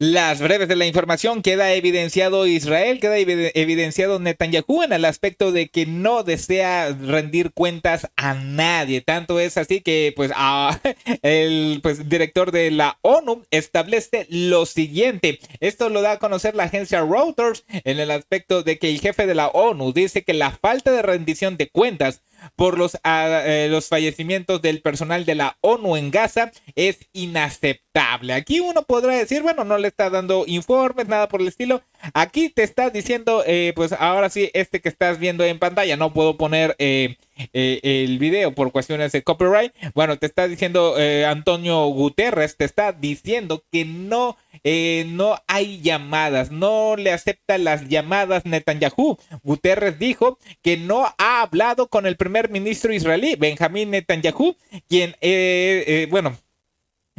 Las breves de la información queda evidenciado Israel, queda evidenciado Netanyahu en el aspecto de que no desea rendir cuentas a nadie. Tanto es así que pues ah, el pues, director de la ONU establece lo siguiente. Esto lo da a conocer la agencia Reuters en el aspecto de que el jefe de la ONU dice que la falta de rendición de cuentas por ah, eh, los, fallecimientos del personal de la ONU en Gaza es inaceptable. Aquí uno podrá decir, bueno, no le está dando informes, nada por el estilo, Aquí te está diciendo, eh, pues ahora sí, este que estás viendo en pantalla, no puedo poner eh, eh, el video por cuestiones de copyright. Bueno, te está diciendo Antonio Guterres, te está diciendo que no, no hay llamadas, no le acepta las llamadas Netanyahu. Guterres dijo que no ha hablado con el primer ministro israelí, Benjamín Netanyahu, quien, bueno,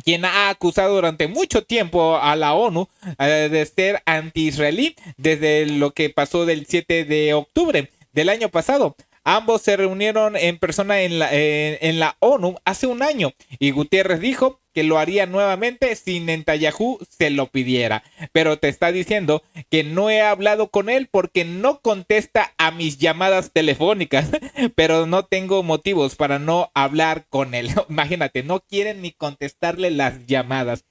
quien ha acusado durante mucho tiempo a la ONU eh, de ser anti-israelí desde lo que pasó del 7 de octubre del año pasado. Ambos se reunieron en persona en la, eh, en la ONU hace un año y Gutiérrez dijo lo haría nuevamente si Netanyahu se lo pidiera. Pero te está diciendo que no he hablado con él porque no contesta a mis llamadas telefónicas, pero no tengo motivos para no hablar con él. Imagínate, no quieren ni contestarle las llamadas.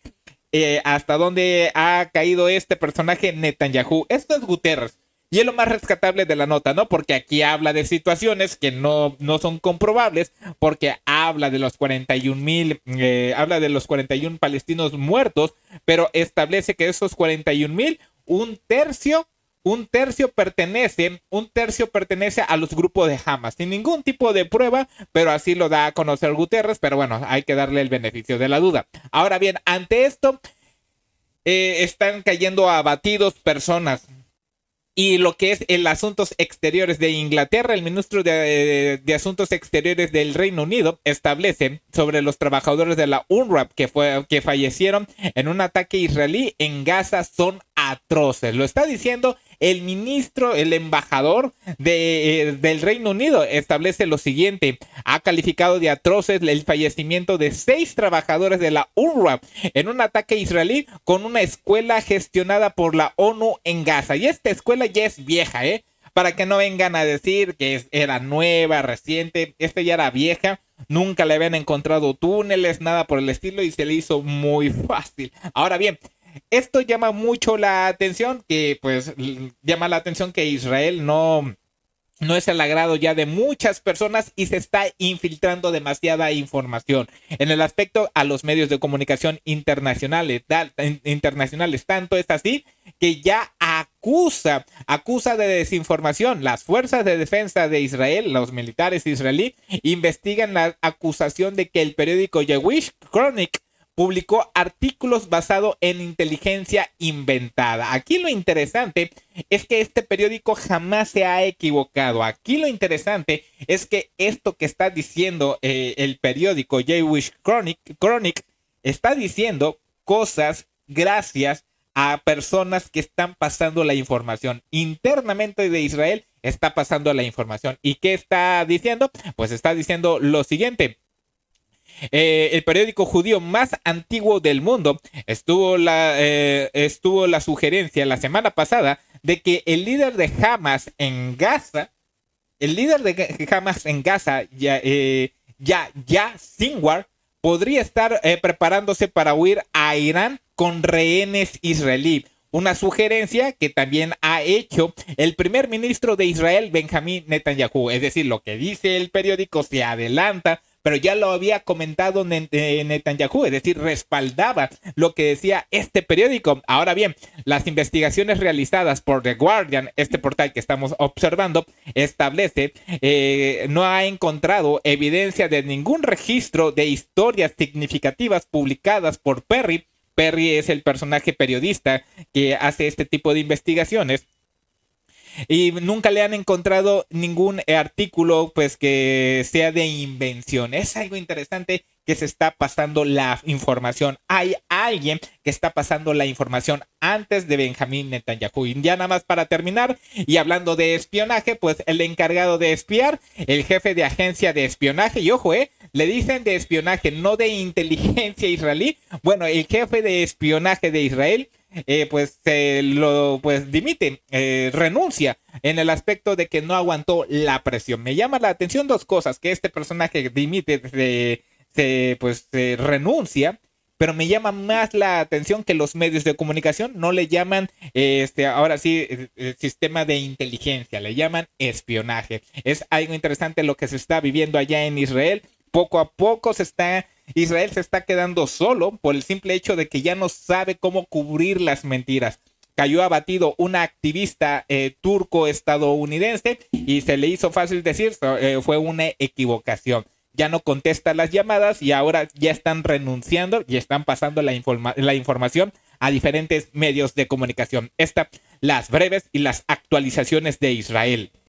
Eh, hasta dónde ha caído este personaje Netanyahu. Esto es Guterres. Y es lo más rescatable de la nota, ¿no? Porque aquí habla de situaciones que no, no son comprobables, porque habla de los 41 mil, eh, habla de los 41 palestinos muertos, pero establece que esos 41 mil, un tercio un tercio pertenece, un tercio pertenece a los grupos de Hamas, sin ningún tipo de prueba, pero así lo da a conocer Guterres, pero bueno, hay que darle el beneficio de la duda. Ahora bien, ante esto, eh, están cayendo abatidos personas, y lo que es el asuntos exteriores de Inglaterra, el ministro de, Asuntos Exteriores del Reino Unido establece sobre los trabajadores de la UNRWA que, fue, que fallecieron en un ataque israelí en Gaza son atroces. Lo está diciendo el ministro, el embajador de, eh, del Reino Unido. Establece lo siguiente. Ha calificado de atroces el fallecimiento de seis trabajadores de la UNRWA en un ataque israelí con una escuela gestionada por la ONU en Gaza. Y esta escuela ya es vieja, ¿eh? Para que no vengan a decir que era nueva, reciente. Esta ya era vieja. Nunca le habían encontrado túneles, nada por el estilo, y se le hizo muy fácil. Ahora bien, esto llama mucho la atención, que pues llama la atención que Israel no, no es el agrado ya de muchas personas y se está infiltrando demasiada información en el aspecto a los medios de comunicación internacionales, internacionales. Tanto es así que ya acusa, acusa de desinformación. Las fuerzas de defensa de Israel, los militares israelíes, investigan la acusación de que el periódico Jewish Chronicle publicó artículos basados en inteligencia inventada. Aquí lo interesante es que este periódico jamás se ha equivocado. Aquí lo interesante es que esto que está diciendo eh, el periódico Jewish Chronic, Chronic está diciendo cosas gracias a personas que están pasando la información internamente de Israel está pasando la información y qué está diciendo pues está diciendo lo siguiente eh, el periódico judío más antiguo del mundo, estuvo la, eh, estuvo la sugerencia la semana pasada de que el líder de Hamas en Gaza, el líder de Hamas en Gaza, ya, eh, ya, ya podría estar preparándose para huir a Irán con rehenes israelí. Una sugerencia que también ha hecho el primer ministro de Israel, Benjamín Netanyahu. Es decir, lo que dice el periódico se adelanta pero ya lo había comentado eh, Netanyahu, es decir, respaldaba lo que decía este periódico. Ahora bien, las investigaciones realizadas por The Guardian, este portal que estamos observando, establece, eh, no ha encontrado evidencia de ningún registro de historias significativas publicadas por Perry. Perry es el personaje periodista que hace este tipo de investigaciones y nunca le han encontrado ningún artículo pues que sea de invención. Es algo interesante que se está pasando la información. Hay alguien que está pasando la información antes de Benjamín Netanyahu. Y ya nada más para terminar, y hablando de espionaje, pues el encargado de espiar, el jefe de agencia de espionaje, y ojo, eh, le dicen de espionaje, no de inteligencia israelí. Bueno, el jefe de espionaje de Israel eh, pues eh, lo pues dimite, eh, renuncia en el aspecto de que no aguantó la presión. Me llama la atención dos cosas, que este personaje dimite, se, pues renuncia, pero me llama más la atención que los medios de comunicación no le llaman, este, ahora sí, sistema de inteligencia, le llaman espionaje. Es algo interesante lo que se está viviendo allá en Israel. Poco a poco se está Israel se está quedando solo por el simple hecho de que ya no sabe cómo cubrir las mentiras. Cayó abatido una activista eh, turco-estadounidense y se le hizo fácil decir, eh, fue una equivocación. Ya no contesta las llamadas y ahora ya están renunciando y están pasando la, la información a diferentes medios de comunicación. Estas, las breves y las actualizaciones de Israel.